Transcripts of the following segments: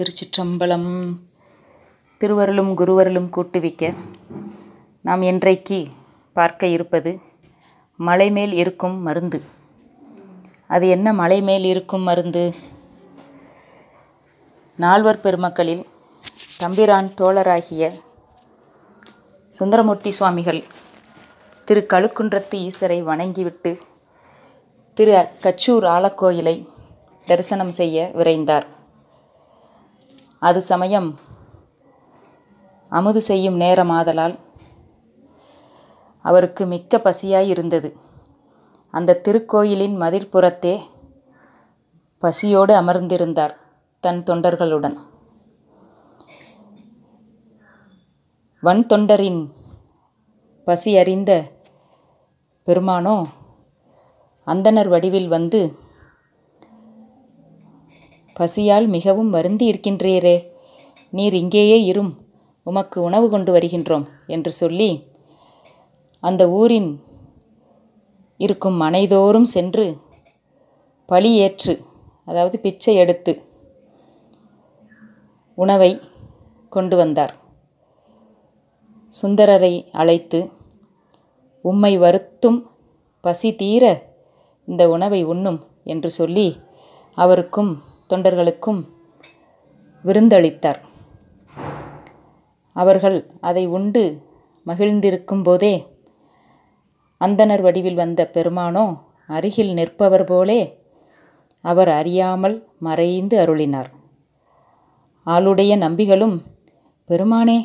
திருச்சிற்றம்பலம் திருவருளும் குருவருளும் கூட்டுவிக்க நாம் இன்றைக்கு பார்க்க இருப்பது மலைமேல் இருக்கும் மருந்து அது என்ன மலைமேல் இருக்கும் மருந்து நால்வர் பெருமக்களில் தம்பிரான் தோழராகிய சுந்தரமூர்த்தி சுவாமிகள் திரு கழுக்குன்றத்து ஈஸ்வரை வணங்கிவிட்டு திரு கச்சூர் ஆலக்கோயிலை தரிசனம் செய்ய விரைந்தார் அது சமயம் அமுது செய்யும் நேரமாதலால் அவருக்கு மிக்க பசியாய் இருந்தது அந்த திருக்கோயிலின் மதில் புறத்தே பசியோடு அமர்ந்திருந்தார் தன் தொண்டர்களுடன் வன் தொண்டரின் பசி அறிந்த பெருமானோ அந்தனர் வடிவில் வந்து பசியால் மிகவும் வருந்தி இருக்கின்றீரே நீர் இங்கேயே இரும் உமக்கு உணவு கொண்டு வருகின்றோம் என்று சொல்லி அந்த ஊரின் இருக்கும் மனைதோறும் சென்று பழி ஏற்று அதாவது பிச்சை எடுத்து உணவை கொண்டு வந்தார் சுந்தரரை அழைத்து உம்மை வருத்தும் பசி தீர இந்த உணவை உண்ணும் என்று சொல்லி அவருக்கும் தொண்டர்களுக்கும் விருந்தளித்தார் அவர்கள் அதை உண்டு மகிழ்ந்திருக்கும் போதே அந்தனர் வடிவில் வந்த பெருமானோ அருகில் நிற்பவர் போலே அவர் அறியாமல் மறைந்து அருளினார் ஆளுடைய நம்பிகளும் பெருமானே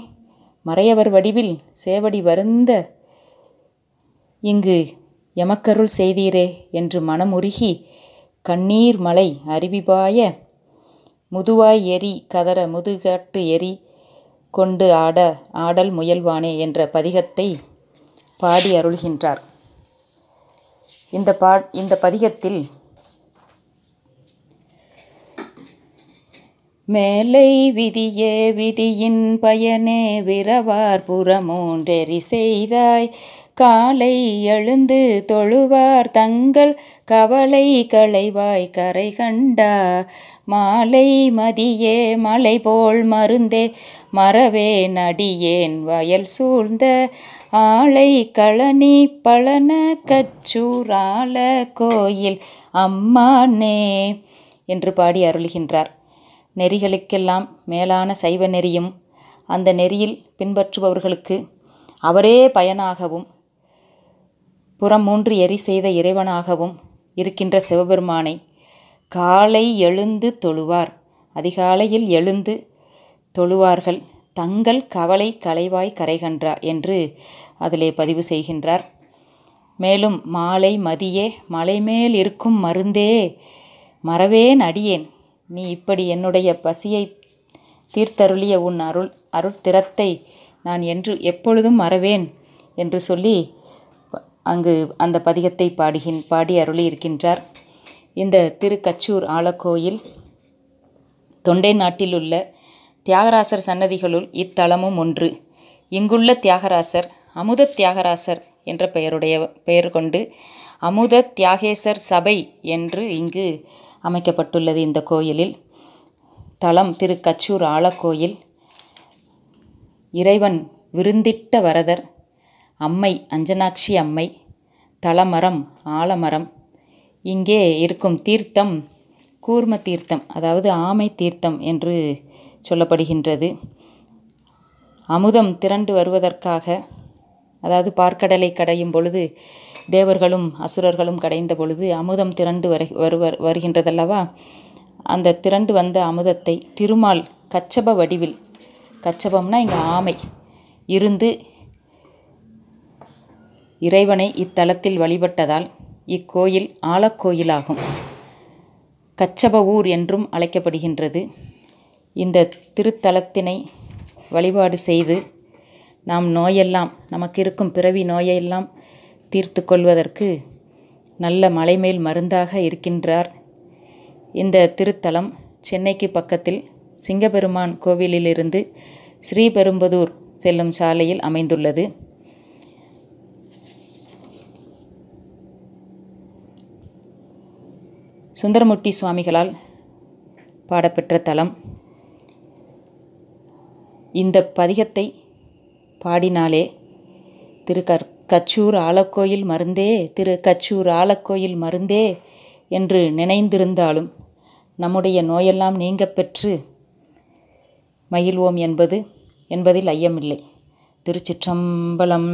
மறையவர் வடிவில் சேவடி வருந்த இங்கு எமக்கருள் செய்தீரே என்று மனமுருகி கண்ணீர் மலை அருவிபாய முதுவாய் எரி கதற முதுகாட்டு எரி கொண்டு ஆட ஆடல் முயல்வானே என்ற பதிகத்தை பாடி அருள்கின்றார் இந்த பா இந்த பதிகத்தில் மேலை விதியே விதியின் பயனே விரவார் புறமூன்றெறி செய்தாய் காலை எழுந்து தொழுவார் தங்கள் கவலை களைவாய் கரை கண்டா மாலை மதியே மலை போல் மருந்தே மறவே நடியேன் வயல் சூழ்ந்த ஆளை களனி பழன கச்சூரால கோயில் அம்மானே என்று பாடி அருள்கின்றார் நெறிகளுக்கெல்லாம் மேலான சைவ நெறியும் அந்த நெறியில் பின்பற்றுபவர்களுக்கு அவரே பயனாகவும் புறம் மூன்று எரி செய்த இறைவனாகவும் இருக்கின்ற சிவபெருமானை காலை எழுந்து தொழுவார் அதிகாலையில் எழுந்து தொழுவார்கள் தங்கள் கவலை கலைவாய் கரைகன்றா என்று அதிலே பதிவு செய்கின்றார் மேலும் மாலை மதியே மலைமேல் இருக்கும் மருந்தே மறவேன் அடியேன் நீ இப்படி என்னுடைய பசியை தீர்த்தருளிய உன் அருள் அருட்திறத்தை நான் என்று எப்பொழுதும் மறவேன் என்று சொல்லி அங்கு அந்த பதிகத்தை பாடுகின் பாடி அருளி இருக்கின்றார் இந்த திருக்கச்சூர் ஆலக்கோயில் தொண்டை நாட்டில் உள்ள தியாகராசர் சன்னதிகளுள் இத்தலமும் ஒன்று இங்குள்ள தியாகராசர் அமுத தியாகராசர் என்ற பெயருடைய பெயர் கொண்டு அமுத தியாகேசர் சபை என்று இங்கு அமைக்கப்பட்டுள்ளது இந்த கோயிலில் தலம் திருக்கச்சூர் ஆலக்கோயில் இறைவன் விருந்திட்ட வரதர் அம்மை அஞ்சனாட்சி அம்மை தலமரம் ஆலமரம் இங்கே இருக்கும் தீர்த்தம் கூர்ம தீர்த்தம் அதாவது ஆமை தீர்த்தம் என்று சொல்லப்படுகின்றது அமுதம் திரண்டு வருவதற்காக அதாவது பார்க்கடலை கடையும் பொழுது தேவர்களும் அசுரர்களும் கடைந்த பொழுது அமுதம் திரண்டு வரு வருகின்றதல்லவா அந்த திரண்டு வந்த அமுதத்தை திருமால் கச்சப வடிவில் கச்சபம்னா இங்கே ஆமை இருந்து இறைவனை இத்தலத்தில் வழிபட்டதால் இக்கோயில் ஆலக்கோயிலாகும் கச்சப ஊர் என்றும் அழைக்கப்படுகின்றது இந்த திருத்தலத்தினை வழிபாடு செய்து நாம் நோயெல்லாம் நமக்கு இருக்கும் பிறவி நோயெல்லாம் தீர்த்து கொள்வதற்கு நல்ல மலைமேல் மருந்தாக இருக்கின்றார் இந்த திருத்தலம் சென்னைக்கு பக்கத்தில் சிங்கபெருமான் கோவிலிலிருந்து ஸ்ரீபெரும்புதூர் செல்லும் சாலையில் அமைந்துள்ளது சுந்தரமூர்த்தி சுவாமிகளால் பாடப்பெற்ற தலம் இந்த பதிகத்தை பாடினாலே திரு கர் கச்சூர் ஆலக்கோயில் மருந்தே திரு கச்சூர் ஆலக்கோயில் மருந்தே என்று நினைந்திருந்தாலும் நம்முடைய நோயெல்லாம் நீங்க பெற்று மகிழ்வோம் என்பது என்பதில் ஐயமில்லை திருச்சிற்றம்பலம்